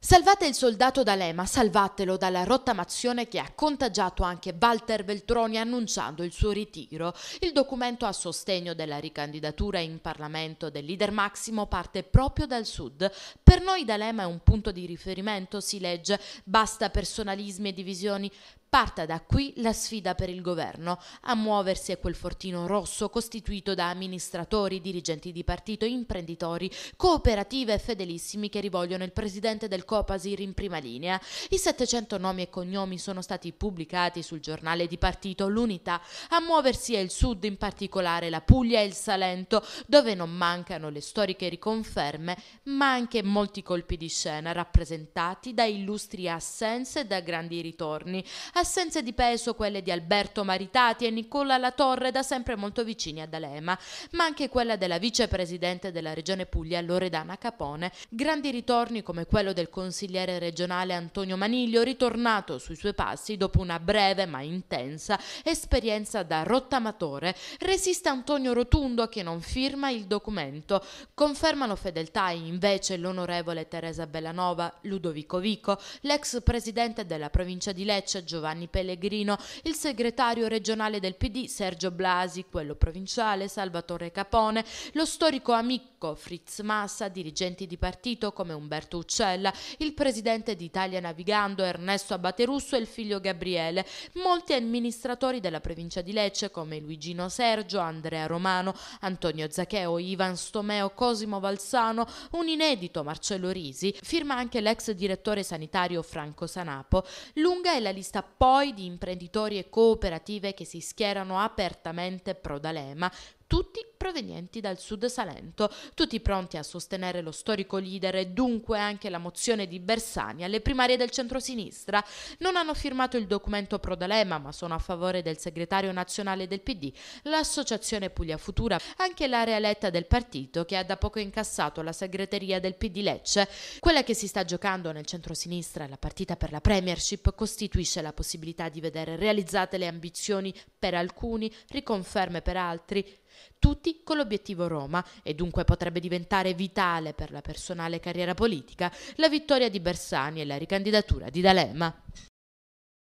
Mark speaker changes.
Speaker 1: Salvate il soldato D'Alema, salvatelo dalla rottamazione che ha contagiato anche Walter Veltroni annunciando il suo ritiro. Il documento a sostegno della ricandidatura in Parlamento del leader Massimo parte proprio dal sud, per noi D'Alema è un punto di riferimento, si legge, basta personalismi e divisioni. Parta da qui la sfida per il governo. A muoversi è quel fortino rosso costituito da amministratori, dirigenti di partito, imprenditori, cooperative e fedelissimi che rivolgono il presidente del Copasir in prima linea. I 700 nomi e cognomi sono stati pubblicati sul giornale di partito L'Unità. A muoversi è il sud, in particolare la Puglia e il Salento, dove non mancano le storiche riconferme, ma anche molti molti colpi di scena rappresentati da illustri assenze e da grandi ritorni. Assenze di peso quelle di Alberto Maritati e Nicola Latorre da sempre molto vicini ad Alema, ma anche quella della vicepresidente della regione Puglia Loredana Capone. Grandi ritorni come quello del consigliere regionale Antonio Maniglio ritornato sui suoi passi dopo una breve ma intensa esperienza da rottamatore. Resiste Antonio Rotundo che non firma il documento. Confermano fedeltà invece l'onorevole l'onorevole Teresa Bellanova, Ludovico Vico, l'ex presidente della provincia di Lecce Giovanni Pellegrino, il segretario regionale del PD Sergio Blasi, quello provinciale Salvatore Capone, lo storico amico Fritz Massa, dirigenti di partito come Umberto Uccella, il presidente di Italia Navigando Ernesto Abaterusso e il figlio Gabriele, molti amministratori della provincia di Lecce come Luigino Sergio, Andrea Romano, Antonio Zaccheo, Ivan Stomeo, Cosimo Valsano, un inedito Marcello Marcello Risi, firma anche l'ex direttore sanitario Franco Sanapo. Lunga è la lista poi di imprenditori e cooperative che si schierano apertamente pro D'Alema, tutti provenienti dal Sud Salento, tutti pronti a sostenere lo storico leader e dunque anche la mozione di Bersani alle primarie del centrosinistra. Non hanno firmato il documento Prodalema, ma sono a favore del segretario nazionale del PD, l'associazione Puglia Futura, anche l'area eletta del partito che ha da poco incassato la segreteria del PD Lecce. Quella che si sta giocando nel centrosinistra, la partita per la Premiership, costituisce la possibilità di vedere realizzate le ambizioni per alcuni, riconferme per altri, tutti con l'obiettivo Roma e dunque potrebbe diventare vitale per la personale carriera politica la vittoria di Bersani e la ricandidatura di D'Alema.